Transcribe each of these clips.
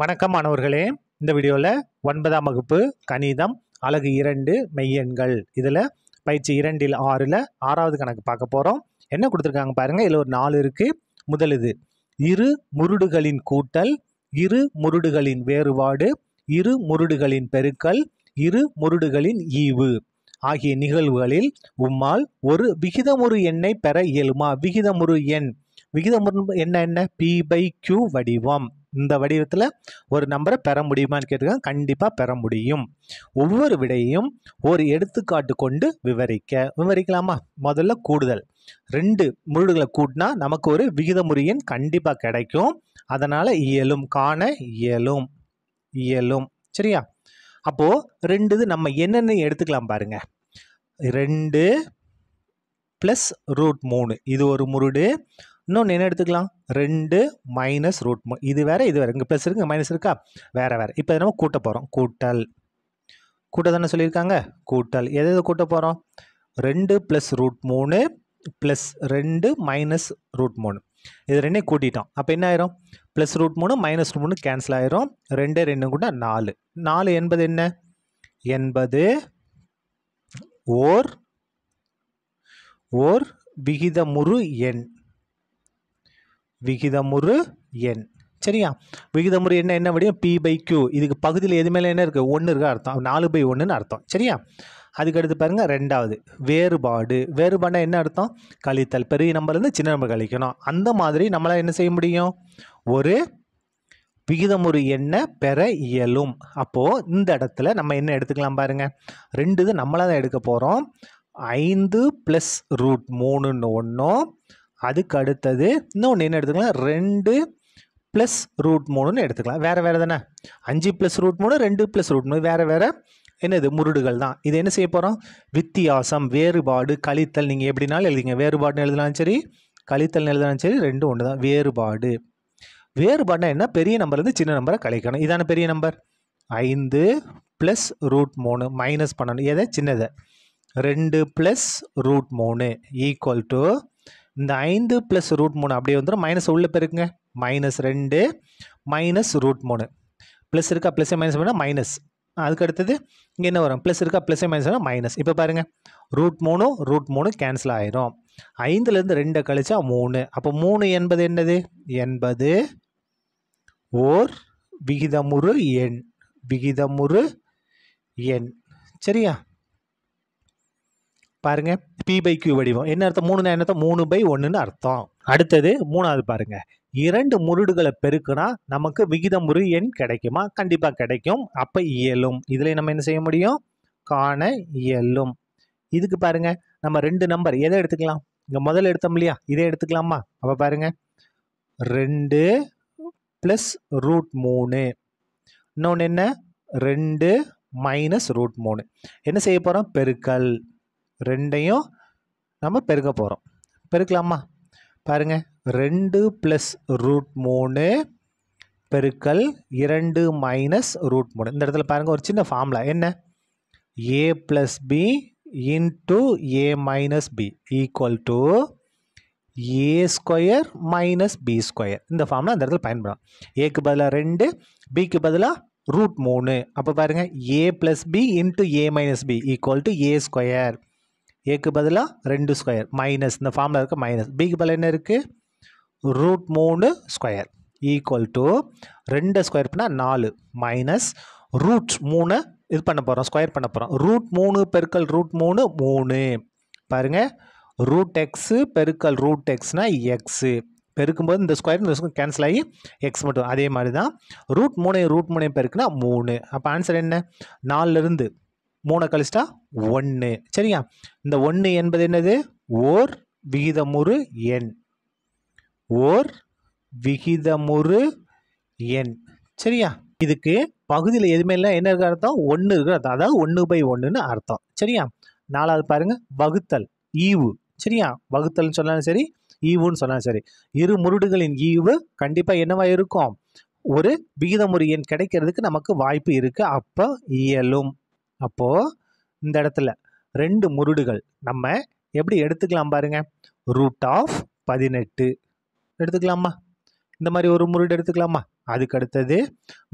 வணக்கம் மாணவர்களே இந்த வீடியோவில் ஒன்பதாம் வகுப்பு கணிதம் அழகு இரண்டு மெய்யெண்கள் இதில் பயிற்சி இரண்டில் ஆறில் ஆறாவது கணக்கு பார்க்க போகிறோம் என்ன கொடுத்துருக்காங்க பாருங்கள் இதில் ஒரு நாலு இருக்குது முதல் இது இரு முருடுகளின் கூட்டல் இரு முருடுகளின் வேறுபாடு இரு முருடுகளின் பெருக்கல் இரு முருடுகளின் ஈவு ஆகிய நிகழ்வுகளில் உம்மால் ஒரு விகிதமுறு எண்ணை பெற இயலுமா விகிதமுறு எண் விகிதமுறு என்ன என்ன பி பை கியூ வடிவம் இந்த வடிவத்தில் ஒரு நம்பரை பெற முடியுமான்னு கேட்டுக்காங்க கண்டிப்பாக பெற முடியும் ஒவ்வொரு விடையையும் ஒரு எடுத்துக்காட்டு கொண்டு விவரிக்க விவரிக்கலாமா முதல்ல கூடுதல் ரெண்டு முழுகளை கூட்டினா நமக்கு ஒரு முறையின் கண்டிப்பாக கிடைக்கும் அதனால் இயலும் காண இயலும் இயலும் சரியா அப்போது ரெண்டு இது நம்ம என்னென்ன எடுத்துக்கலாம் பாருங்கள் ரெண்டு ப்ளஸ் ரூட் மூணு இது ஒரு முருடு இன்னொன்று என்ன எடுத்துக்கலாம் ரெண்டு மைனஸ் ரூட் இது வேறு இது வேறு இங்கே ப்ளஸ் இருக்குது மைனஸ் இருக்கா வேறு வேறு இப்போ நம்ம கூட்ட போகிறோம் கூட்டல் கூட்ட தானே சொல்லியிருக்காங்க கூட்டல் எதை எதை கூட்ட போகிறோம் ரெண்டு ப்ளஸ் ரூட் மூணு ப்ளஸ் ரெண்டு மைனஸ் ரூட் மூணு இது ரெண்டையும் கூட்டிட்டோம் அப்போ என்ன ஆயிரும் ப்ளஸ் ரூட் மூணு மைனஸ் ரூட் மூணு கேன்சல் ஆயிரும் ரெண்டே ரெண்டு கூட நாலு நாலு என்பது என்ன என்பது ஓர் ஓர் விகிதமுறு எண் விகிதமுறு எண் சரியா விகிதமுறை என்ன என்ன முடியும் பி பை கியூ இதுக்கு பகுதியில் எது மேலே என்ன இருக்குது ஒன்று இருக்க அர்த்தம் நாலு பை ஒன்றுன்னு அர்த்தம் சரியா அதுக்கடுத்து பாருங்கள் ரெண்டாவது வேறுபாடு வேறுபாடாக என்ன அர்த்தம் கழித்தல் பெரிய நம்பர்லேருந்து சின்ன நம்பர் கழிக்கணும் அந்த மாதிரி நம்மளால் என்ன செய்ய முடியும் ஒரு விகிதமுறு எண்ணை பெற இயலும் அப்போது இந்த இடத்துல நம்ம என்ன எடுத்துக்கலாம் பாருங்கள் ரெண்டு இது நம்மளாக தான் எடுக்க போகிறோம் ஐந்து ப்ளஸ் ரூட் மூணுன்னு ஒன்றும் அதுக்கு அடுத்தது இன்னொன்று என்ன எடுத்துக்கலாம் ரெண்டு ப்ளஸ் ரூட் மூணுன்னு எடுத்துக்கலாம் வேறு வேறு தானே அஞ்சு ப்ளஸ் ரூட் மூணு ரெண்டு ப்ளஸ் ரூட் மூணு வேறு வேறு என்னது முருடுகள் தான் இது என்ன செய்ய போகிறோம் வித்தியாசம் வேறுபாடு கழித்தல் நீங்கள் எப்படினாலும் எழுதிங்க வேறுபாடுன்னு எழுதுனாலும் சரி கழித்தல் எழுதலாம் சரி ரெண்டும் ஒன்று தான் வேறுபாடு வேறுபாடுனா என்ன பெரிய நம்பர்லேருந்து சின்ன நம்பரை கழிக்கணும் இதான பெரிய நம்பர் ஐந்து ப்ளஸ் ரூட் மூணு மைனஸ் பண்ணணும் எதை சின்னதை ரெண்டு ப்ளஸ் ரூட் மூணு ஈக்குவல் டு இந்த ஐந்து ப்ளஸ் ரூட் மூணு அப்படியே வந்துடும் மைனஸ் உள்ளே பெருக்குங்க மைனஸ் ரெண்டு மைனஸ் ரூட் மூணு ப்ளஸ் இருக்கா ப்ளஸ் மைனஸ் பண்ணால் மைனஸ் அதுக்கு அடுத்தது இங்கே என்ன வரும் ப்ளஸ் இருக்கா ப்ளஸ் மைனஸ் பண்ணால் மைனஸ் இப்போ பாருங்கள் ரூட் மூணு ரூட் மூணு கேன்சல் ஆயிரும் ஐந்துலேருந்து ரெண்டை கழிச்சா மூணு அப்போ மூணு என்பது என்னது எண்பது ஓர் விகிதமுறு எண் விகிதமுறு எண் சரியா பாருங்கள் பி பை கியூ வடிவம் என்ன அர்த்தம் மூணுனா என்ன மூணு பை ஒன்றுன்னு அர்த்தம் அடுத்தது மூணாவது பாருங்கள் இரண்டு முருடுகளை பெருக்குனா நமக்கு விகித முறு எண் கிடைக்குமா கண்டிப்பாக கிடைக்கும் அப்போ இயலும் இதில் நம்ம என்ன செய்ய முடியும் காண இயலும் இதுக்கு பாருங்கள் நம்ம ரெண்டு நம்பர் எதை எடுத்துக்கலாம் இங்கே முதல்ல எடுத்தோம் இல்லையா இதை எடுத்துக்கலாமா அப்போ பாருங்கள் ரெண்டு ப்ளஸ் ரூட் மூணு இன்னொன்று என்ன ரெண்டு மைனஸ் ரூட் மூணு என்ன செய்ய போகிறோம் பெருக்கல் ரெண்டையும் நம்ம பெருக்க போகிறோம் பெருக்கலாமா பாருங்கள் ரெண்டு ப்ளஸ் ரூட் மூணு பெருக்கல் இரண்டு மைனஸ் ரூட் மூணு இந்த இடத்துல பாருங்கள் ஒரு சின்ன ஃபார்முலா என்ன A plus B into A minus B equal to A square minus B square இந்த ஃபார்ம்லாம் அந்த இடத்துல பயன்படும் ஏக்கு பதிலாக ரெண்டு பிக்கு பதிலாக ரூட் மூணு அப்போ பாருங்கள் A plus B into A minus B equal to A square ஏக்கு பதிலாக ரெண்டு ஸ்கொயர் மைனஸ் இந்த ஃபார்மில் இருக்க மைனஸ் பிக்கு பதில் என்ன இருக்குது ரூட் மூணு ஸ்கொயர் ஈக்குவல் டு ரெண்டு ஸ்கொயர் பண்ணால் நாலு மைனஸ் ரூட் மூணு இது பண்ண போகிறோம் ஸ்கொயர் பண்ண போகிறோம் ரூட் மூணு பெருக்கல் ரூட் மூணு மூணு பாருங்கள் ரூட் எக்ஸு பெருக்கல் ரூட் எக்ஸ்னால் எக்ஸு பெருக்கும்போது இந்த ஸ்கொயர் இந்த கேன்சல் ஆகி எக்ஸ் மட்டும் அதே மாதிரி தான் ரூட் மூணையும் ரூட் மூணையும் பெருக்குனா மூணு அப்போ ஆன்சர் என்ன நாலுலேருந்து மூணை கழிச்சிட்டா ஒன்று சரியா இந்த ஒன்று என்பது என்னது ஓர் விகிதமுறு எண் ஓர் விகிதமுறு எண் சரியா இதுக்கு பகுதியில் எதுவுமே இல்லை என்ன இருக்கிற அர்த்தம் ஒன்று இருக்கிற அர்த்தம் அதாவது ஒன்று பை ஒன்றுன்னு அர்த்தம் சரியா நாலாவது பாருங்க வகுத்தல் ஈவு சரியா வகுத்தல்னு சொன்னாலும் சரி ஈவுன்னு சொன்னாலும் சரி இரு முருடுகளின் ஈவு கண்டிப்பாக என்னவா இருக்கும் ஒரு விகிதமுறு எண் கிடைக்கிறதுக்கு நமக்கு வாய்ப்பு இருக்குது அப்போ இயலும் அப்போது இந்த இடத்துல ரெண்டு முருடுகள் நம்ம எப்படி எடுத்துக்கலாம் பாருங்க ரூட் ஆஃப் பதினெட்டு எடுத்துக்கலாமா இந்த மாதிரி ஒரு முருடு எடுத்துக்கலாமா அதுக்கு அடுத்தது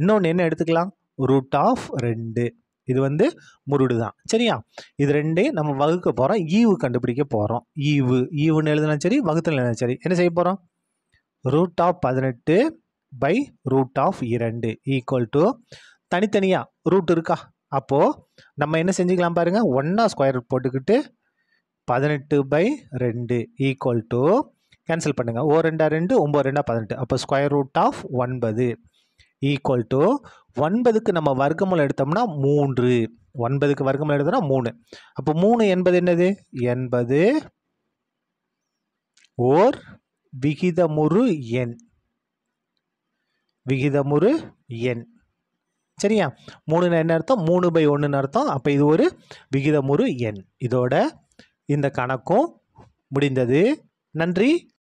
இன்னொன்று என்ன எடுத்துக்கலாம் ரூட் ஆஃப் ரெண்டு இது வந்து முருடு தான் சரியா இது ரெண்டே நம்ம வகுக்க போகிறோம் ஈவு கண்டுபிடிக்க போகிறோம் ஈவு ஈவுன்னு எழுதுனா சரி வகுத்தல் எழுதினா சரி என்ன செய்ய போகிறோம் ரூட் ஆஃப் பதினெட்டு பை ரூட் ஆஃப் இரண்டு ஈக்குவல் டு தனித்தனியாக ரூட் இருக்கா அப்போது நம்ம என்ன செஞ்சுக்கலாம் பாருங்கள் ஒன்றா ஸ்கொயர் போட்டுக்கிட்டு பதினெட்டு பை ரெண்டு ஈக்குவல் டு கேன்சல் பண்ணுங்கள் ஓ ரெண்டா ரெண்டு ஒம்பது ரெண்டா பதினெட்டு அப்போ ஸ்கொயர் ரூட் ஆஃப் ஒன்பது ஈக்குவல் டு ஒன்பதுக்கு நம்ம வர்க்கமூலம் எடுத்தோம்னா மூன்று ஒன்பதுக்கு வர்க்கமூலம் எடுத்தோம்னா மூணு அப்போ மூணு என்பது என்னது எண்பது ஓர் விகிதமுறு எண் விகிதமுறு எண் சரியா மூணுன்னு என்ன அர்த்தம் மூணு பை ஒன்றுன்னு அர்த்தம் அப்போ இது ஒரு விகிதமுறு எண் இதோட இந்த கணக்கும் முடிந்தது நன்றி